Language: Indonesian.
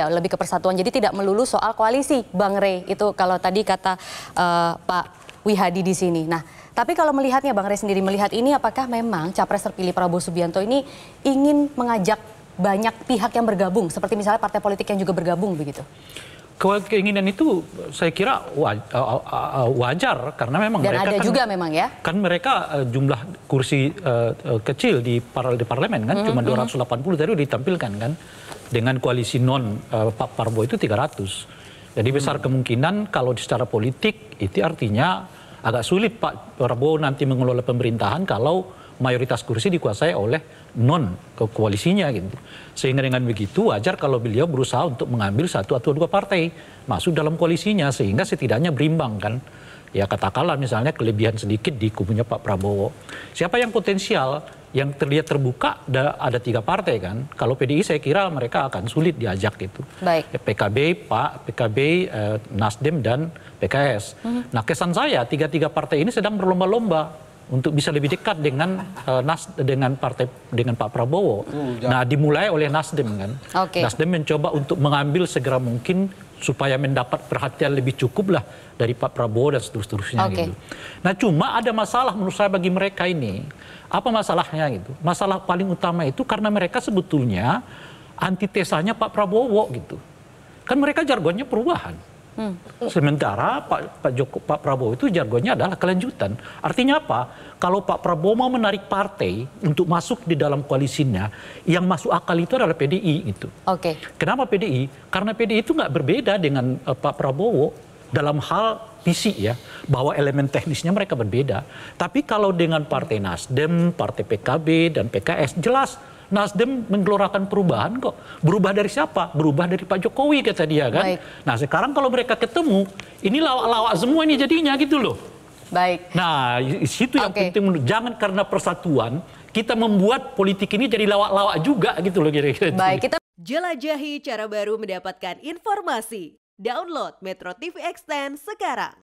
Ya, lebih ke persatuan. Jadi tidak melulu soal koalisi, Bang Rey. Itu kalau tadi kata uh, Pak Wihadi di sini. Nah, tapi kalau melihatnya Bang Rey sendiri melihat ini apakah memang capres terpilih Prabowo Subianto ini ingin mengajak banyak pihak yang bergabung seperti misalnya partai politik yang juga bergabung begitu? keinginan itu saya kira wajar karena memang Dan mereka ada kan, juga memang ya kan mereka e, jumlah kursi e, e, kecil di, di parlemen kan mm -hmm. cuma 280 mm-hmm. tadi ditampilkan kan dengan koalisi non uh, Pak Prabowo itu 300. Jadi hmm. besar hmm. kemungkinan kalau secara politik itu artinya agak sulit Pak Prabowo nanti mengelola pemerintahan kalau mayoritas kursi dikuasai oleh non ke koalisinya gitu. Sehingga dengan begitu wajar kalau beliau berusaha untuk mengambil satu atau dua partai masuk dalam koalisinya sehingga setidaknya berimbang kan. Ya katakanlah misalnya kelebihan sedikit di kubunya Pak Prabowo. Siapa yang potensial? yang terlihat terbuka ada, ada tiga partai kan. Kalau PDI saya kira mereka akan sulit diajak gitu. Baik. Ya, PKB, Pak, PKB, eh, Nasdem dan PKS. Mm -hmm. Nah kesan saya tiga-tiga partai ini sedang berlomba-lomba untuk bisa lebih dekat dengan uh, Nas dengan partai dengan Pak Prabowo. Uh, nah, dimulai oleh Nasdem kan. Okay. Nasdem mencoba untuk mengambil segera mungkin supaya mendapat perhatian lebih cukup lah dari Pak Prabowo dan seterusnya okay. gitu. Nah, cuma ada masalah menurut saya bagi mereka ini. Apa masalahnya gitu? Masalah paling utama itu karena mereka sebetulnya antitesanya Pak Prabowo gitu. Kan mereka jargonnya perubahan. Hmm. Sementara Pak Pak, Joko, Pak Prabowo itu jargonnya adalah kelanjutan. Artinya apa? Kalau Pak Prabowo mau menarik partai untuk masuk di dalam koalisinya, yang masuk akal itu adalah PDI itu. Oke. Okay. Kenapa PDI? Karena PDI itu nggak berbeda dengan uh, Pak Prabowo dalam hal visi ya, bahwa elemen teknisnya mereka berbeda. Tapi kalau dengan Partai Nasdem, Partai PKB dan PKS jelas Nasdem menggelorakan perubahan kok. Berubah dari siapa? Berubah dari Pak Jokowi kata dia kan. Baik. Nah sekarang kalau mereka ketemu, ini lawak-lawak semua ini jadinya gitu loh. Baik. Nah situ yang okay. penting jangan karena persatuan kita membuat politik ini jadi lawak-lawak juga gitu loh kira-kira. Baik kita jelajahi cara baru mendapatkan informasi. Download Metro TV Extend sekarang.